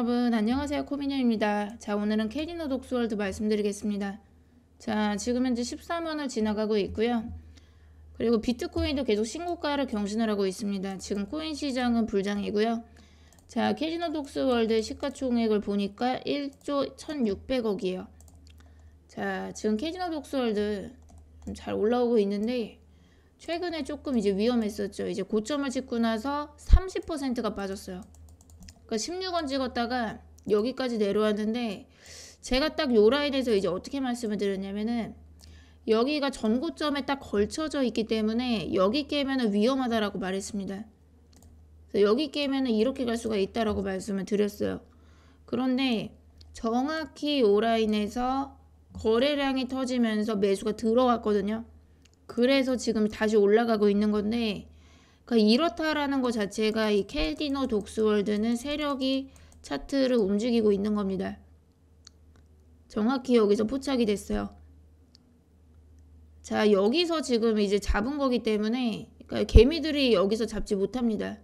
여러분 안녕하세요 코미녀입니다. 자 오늘은 캐리노 독스월드 말씀드리겠습니다. 자 지금 현재 13원을 지나가고 있고요. 그리고 비트코인도 계속 신고가를 경신을 하고 있습니다. 지금 코인 시장은 불장이고요. 자 캐리노 독스월드 시가총액을 보니까 1조 1600억이에요. 자 지금 캐리노 독스월드 잘 올라오고 있는데 최근에 조금 이제 위험했었죠. 이제 고점을 찍고 나서 30%가 빠졌어요. 그러니까 16원 찍었다가 여기까지 내려왔는데 제가 딱 요 라인에서 이제 어떻게 말씀을 드렸냐면은 여기가 전고점에 딱 걸쳐져 있기 때문에 여기 깨면 위험하다라고 말했습니다. 여기 깨면 이렇게 갈 수가 있다라고 말씀을 드렸어요. 그런데 정확히 요 라인에서 거래량이 터지면서 매수가 들어왔거든요. 그래서 지금 다시 올라가고 있는 건데 그러니까 이렇다라는 것 자체가 이 캐디노 독스월드는 세력이 차트를 움직이고 있는 겁니다. 정확히 여기서 포착이 됐어요. 자, 여기서 지금 이제 잡은 거기 때문에 그러니까 개미들이 여기서 잡지 못합니다.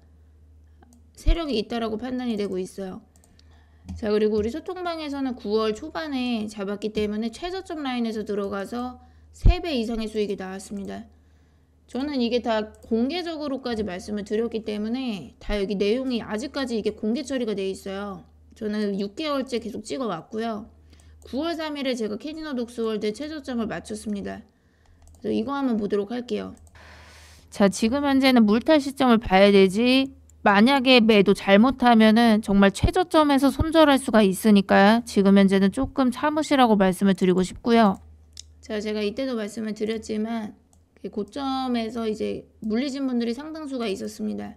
세력이 있다라고 판단이 되고 있어요. 자, 그리고 우리 소통방에서는 9월 초반에 잡았기 때문에 최저점 라인에서 들어가서 3배 이상의 수익이 나왔습니다. 저는 이게 다 공개적으로까지 말씀을 드렸기 때문에 다 여기 내용이 아직까지 이게 공개 처리가 돼 있어요. 저는 6개월째 계속 찍어 왔고요. 9월 3일에 제가 캐디너 독스월드 최저점을 맞췄습니다. 그래서 이거 한번 보도록 할게요. 자, 지금 현재는 물탈 시점을 봐야 되지. 만약에 매도 잘못하면은 정말 최저점에서 손절할 수가 있으니까 지금 현재는 조금 참으시라고 말씀을 드리고 싶고요. 자, 제가 이때도 말씀을 드렸지만 고점에서 이제 물리신 분들이 상당수가 있었습니다.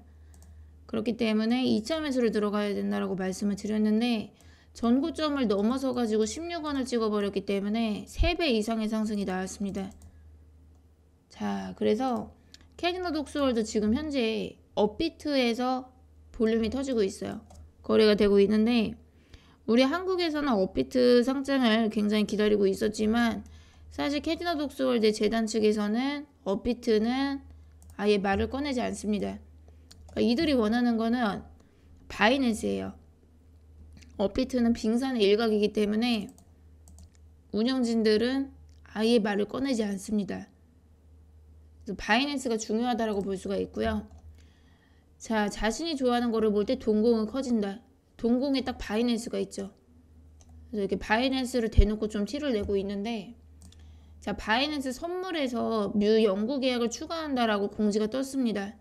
그렇기 때문에 2차 매수를 들어가야 된다라고 말씀을 드렸는데 전고점을 넘어서 가지고 16원을 찍어버렸기 때문에 3배 이상의 상승이 나왔습니다. 자 그래서 캐디노 독스월도 지금 현재 업비트에서 볼륨이 터지고 있어요. 거래가 되고 있는데 우리 한국에서는 업비트 상장을 굉장히 기다리고 있었지만 사실 캐디너 독스월드 재단 측에서는 업비트는 아예 말을 꺼내지 않습니다. 그러니까 이들이 원하는 거는 바이낸스예요. 업비트는 빙산의 일각이기 때문에 운영진들은 아예 말을 꺼내지 않습니다. 바이낸스가 중요하다고볼 수가 있고요. 자, 자신이 좋아하는 거를 볼 때 동공은 커진다. 동공에 딱 바이낸스가 있죠. 그래서 이렇게 바이낸스를 대놓고 좀 티를 내고 있는데 자, 바이낸스 선물에서 뮤 연구 계약을 추가한다라고 공지가 떴습니다.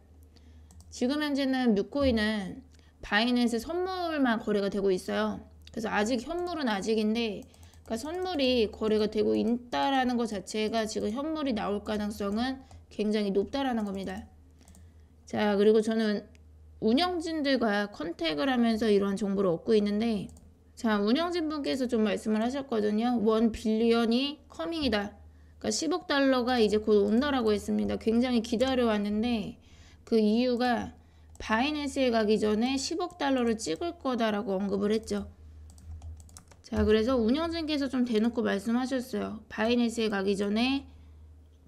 지금 현재는 뮤코인은 바이낸스 선물만 거래가 되고 있어요. 그래서 아직 현물은 아직인데 그러니까 선물이 거래가 되고 있다라는 것 자체가 지금 현물이 나올 가능성은 굉장히 높다라는 겁니다. 자, 그리고 저는 운영진들과 컨택을 하면서 이러한 정보를 얻고 있는데 자, 운영진 분께서 좀 말씀을 하셨거든요. 원 빌리언이 커밍이다. 그러니까 10억 달러가 이제 곧 온다라고 했습니다. 굉장히 기다려왔는데 그 이유가 바이낸스에 가기 전에 10억 달러를 찍을 거다라고 언급을 했죠. 자, 그래서 운영진께서 좀 대놓고 말씀하셨어요. 바이낸스에 가기 전에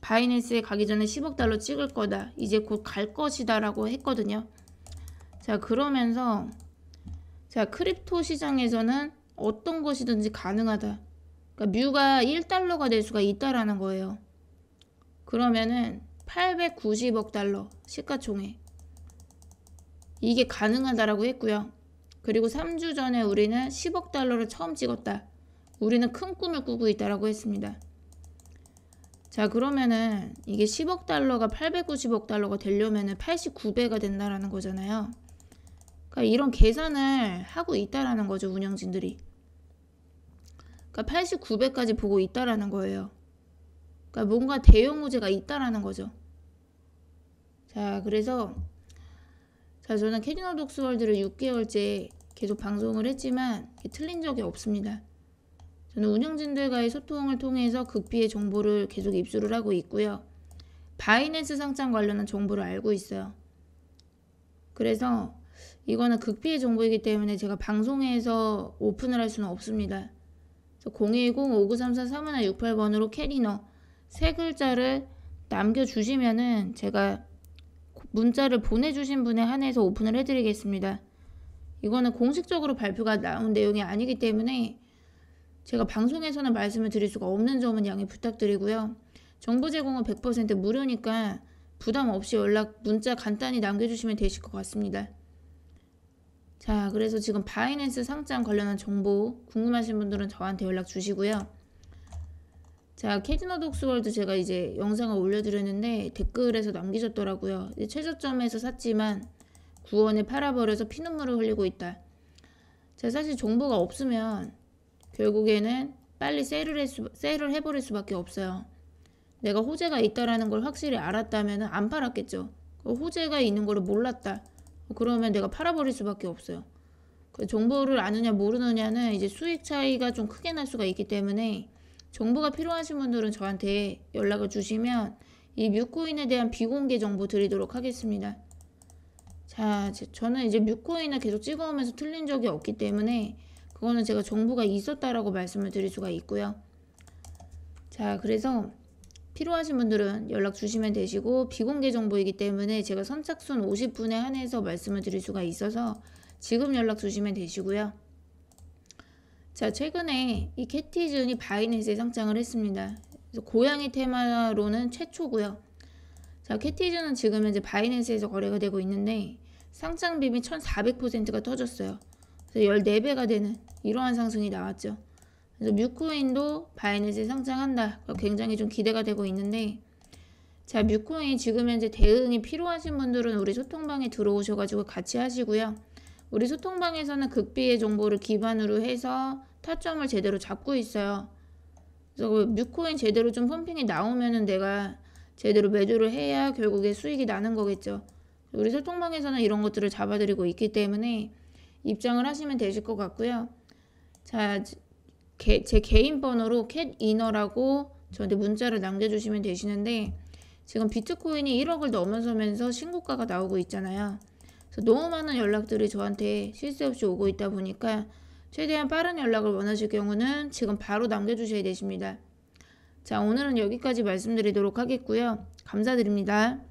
바이낸스에 가기 전에 10억 달러 찍을 거다. 이제 곧 갈 것이다라고 했거든요. 자, 그러면서 자, 크립토 시장에서는 어떤 것이든지 가능하다. 그러니까 뮤가 1달러가 될 수가 있다라는 거예요. 그러면은 890억 달러 시가총액 이게 가능하다라고 했고요. 그리고 3주 전에 우리는 10억 달러를 처음 찍었다. 우리는 큰 꿈을 꾸고 있다라고 했습니다. 자 그러면은 이게 10억 달러가 890억 달러가 되려면은 89배가 된다라는 거잖아요. 그러니까 이런 계산을 하고 있다라는 거죠 운영진들이. 그러니까 89배까지 보고 있다라는 거예요. 그러니까 뭔가 대형 우재가 있다라는 거죠. 자, 그래서 자, 저는 캐디너 독스월드를 6개월째 계속 방송을 했지만 틀린 적이 없습니다. 저는 운영진들과의 소통을 통해서 극비의 정보를 계속 입수를 하고 있고요. 바이낸스 상장 관련한 정보를 알고 있어요. 그래서 이거는 극비의 정보이기 때문에 제가 방송에서 오픈을 할 수는 없습니다. 010-5934-3168번으로 캐리너 세 글자를 남겨주시면은 제가 문자를 보내주신 분에 한해서 오픈을 해드리겠습니다. 이거는 공식적으로 발표가 나온 내용이 아니기 때문에 제가 방송에서는 말씀을 드릴 수가 없는 점은 양해 부탁드리고요. 정보 제공은 100% 무료니까 부담 없이 연락, 문자 간단히 남겨주시면 되실 것 같습니다. 자, 그래서 지금 바이낸스 상장 관련한 정보 궁금하신 분들은 저한테 연락 주시고요. 자, 캐디너 독스월드 제가 이제 영상을 올려드렸는데 댓글에서 남기셨더라고요. 이제 최저점에서 샀지만 구원에 팔아버려서 피눈물을 흘리고 있다. 자, 사실 정보가 없으면 결국에는 빨리 세일을, 수, 세일을 해버릴 수밖에 없어요. 내가 호재가 있다라는 걸 확실히 알았다면 안 팔았겠죠. 그 호재가 있는 걸 몰랐다. 그러면 내가 팔아버릴 수밖에 없어요. 그 정보를 아느냐 모르느냐는 이제 수익 차이가 좀 크게 날 수가 있기 때문에 정보가 필요하신 분들은 저한테 연락을 주시면 이 뮤코인에 대한 비공개 정보 드리도록 하겠습니다. 자, 저는 이제 뮤코인을 계속 찍어오면서 틀린 적이 없기 때문에 그거는 제가 정보가 있었다라고 말씀을 드릴 수가 있고요. 자, 그래서 필요하신 분들은 연락 주시면 되시고 비공개 정보이기 때문에 제가 선착순 50분에 한해서 말씀을 드릴 수가 있어서 지금 연락 주시면 되시고요. 자 최근에 이 캐티즌이 바이낸스에 상장을 했습니다. 고양이 테마로는 최초고요. 자 캐티즌은 지금 현재 바이낸스에서 거래가 되고 있는데 상장 비비 1400%가 터졌어요. 그래서 14배가 되는 이러한 상승이 나왔죠. 그래서 뮤코인도 바이낸스 에 상장한다. 굉장히 좀 기대가 되고 있는데 자 뮤코인 지금 현재 대응이 필요하신 분들은 우리 소통방에 들어오셔가지고 같이 하시고요. 우리 소통방에서는 극비의 정보를 기반으로 해서 타점을 제대로 잡고 있어요. 그래서 그 뮤코인 제대로 좀 펌핑이 나오면은 내가 제대로 매도를 해야 결국에 수익이 나는 거겠죠. 우리 소통방에서는 이런 것들을 잡아드리고 있기 때문에 입장을 하시면 되실 것 같고요. 자, 개, 제 개인 번호로 캣이너라고 저한테 문자를 남겨주시면 되시는데 지금 비트코인이 1억을 넘어서면서 신고가가 나오고 있잖아요. 그래서 너무 많은 연락들이 저한테 실수 없이 오고 있다 보니까 최대한 빠른 연락을 원하실 경우는 지금 바로 남겨주셔야 되십니다. 자 오늘은 여기까지 말씀드리도록 하겠고요. 감사드립니다.